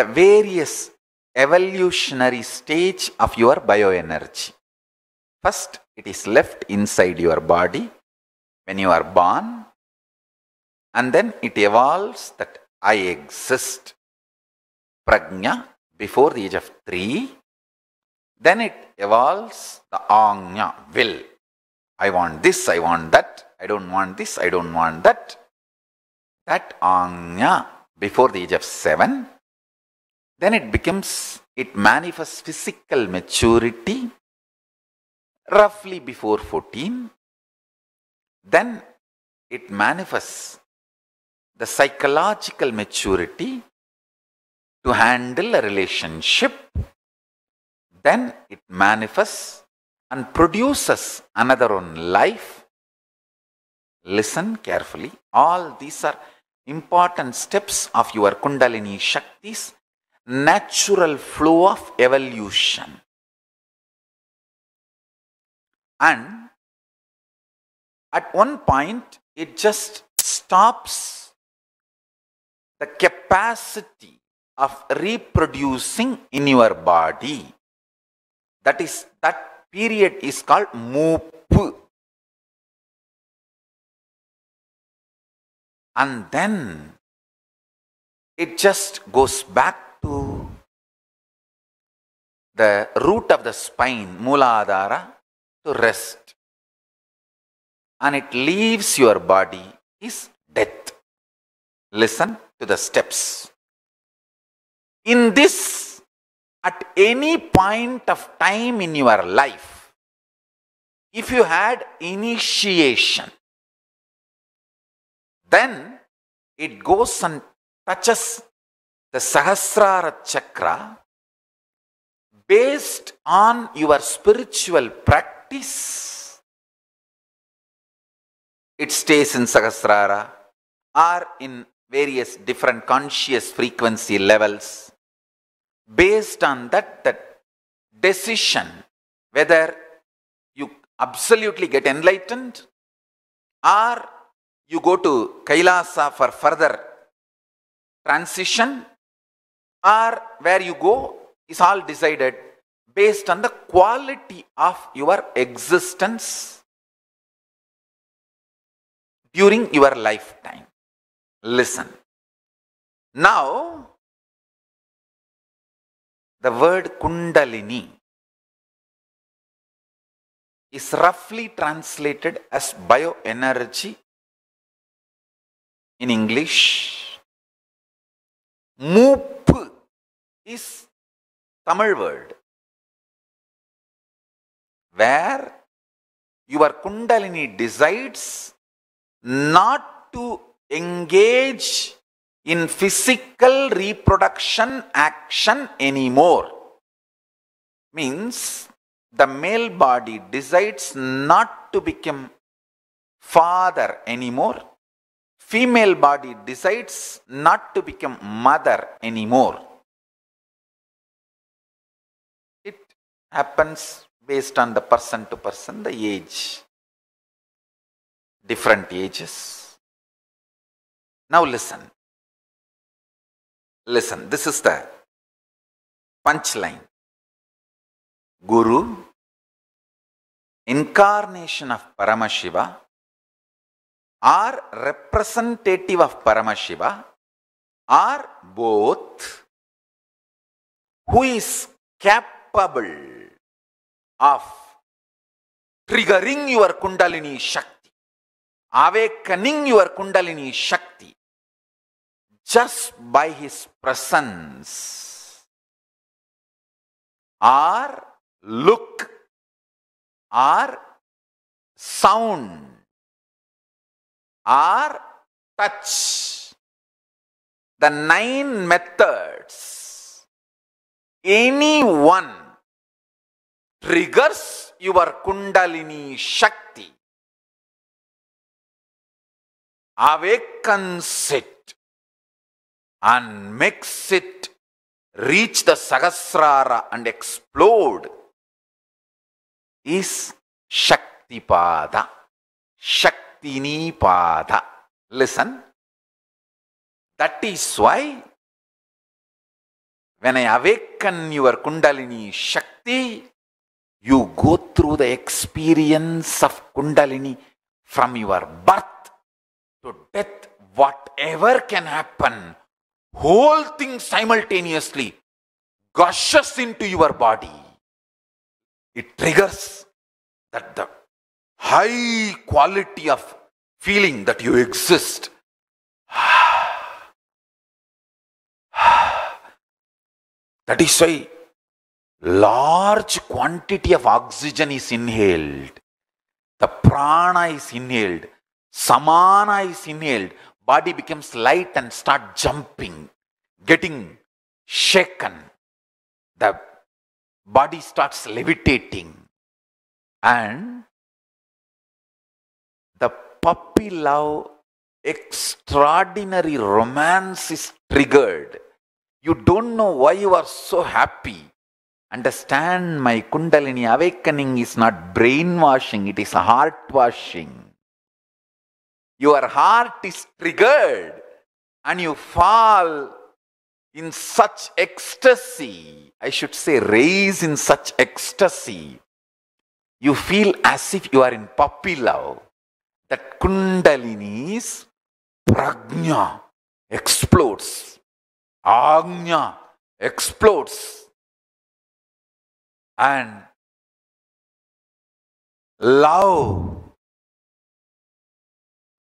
the various evolutionary stage of your bioenergy. First, it is left inside your body when you are born and then it evolves that I exist, prajna, before the age of 3. Then it evolves the angya, will. I want this, I want that, I don't want this, I don't want that. That angya before the age of 7 then it becomes, it manifests physical maturity roughly before 14. Then it manifests the psychological maturity to handle a relationship. Then it manifests and produces another own life. Listen carefully. All these are important steps of your Kundalini Shaktis natural flow of evolution. And at one point, it just stops the capacity of reproducing in your body. That is, that period is called Mupu. And then it just goes back the root of the spine, Muladhara, to rest. And it leaves your body is death. Listen to the steps. In this, at any point of time in your life, if you had initiation, then it goes and touches the Sahasrara chakra based on your spiritual practice, it stays in Sahasrara or in various different conscious frequency levels. Based on that, that decision, whether you absolutely get enlightened or you go to Kailasa for further transition or where you go is all decided based on the quality of your existence during your lifetime. Listen. Now, the word Kundalini is roughly translated as bioenergy in English. Moop is Tamil word where your Kundalini decides not to engage in physical reproduction action anymore. Means the male body decides not to become father anymore. Female body decides not to become mother anymore. happens based on the person to person, the age, different ages. Now listen. Listen, this is the punchline. Guru, incarnation of Paramashiva, are representative of Paramashiva, are both, who is capable capable of triggering your kundalini shakti awakening your kundalini shakti just by his presence or look or sound or touch the nine methods any one triggers your kundalini shakti awakens it and makes it reach the sahasrara and explode is shaktipada shaktini pada listen that is why when i awaken your kundalini shakti You go through the experience of Kundalini from your birth to death, whatever can happen, whole thing simultaneously gushes into your body. It triggers that the high quality of feeling that you exist. that is why large quantity of oxygen is inhaled. The prana is inhaled. Samana is inhaled. Body becomes light and start jumping, getting shaken. The body starts levitating. And the puppy love, extraordinary romance is triggered. You don't know why you are so happy Understand my Kundalini awakening is not brainwashing, it is heart washing. Your heart is triggered and you fall in such ecstasy. I should say, raise in such ecstasy. You feel as if you are in puppy love. That Kundalini is Prajna explodes, Agnya explodes and love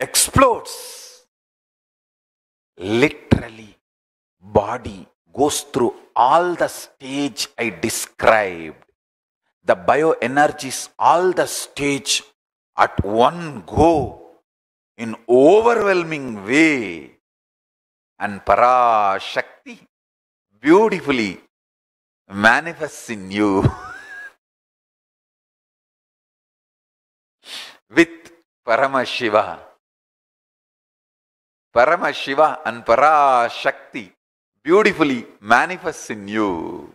explodes literally body goes through all the stage i described the bioenergies all the stage at one go in overwhelming way and para shakti beautifully manifests in you with Paramashiva. Paramashiva and Parashakti beautifully manifests in you.